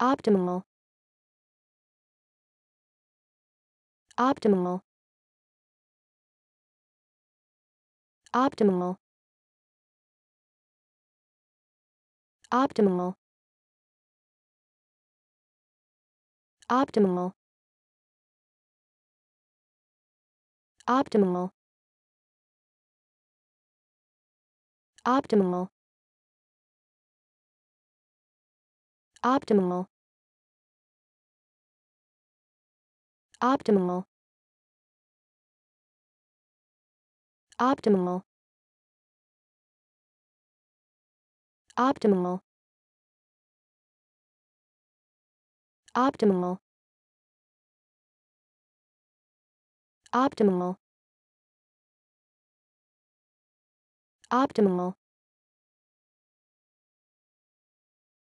optimal optimal optimal optimal optimal optimal optimal optimal optimal optimal optimal optimal optimal optimal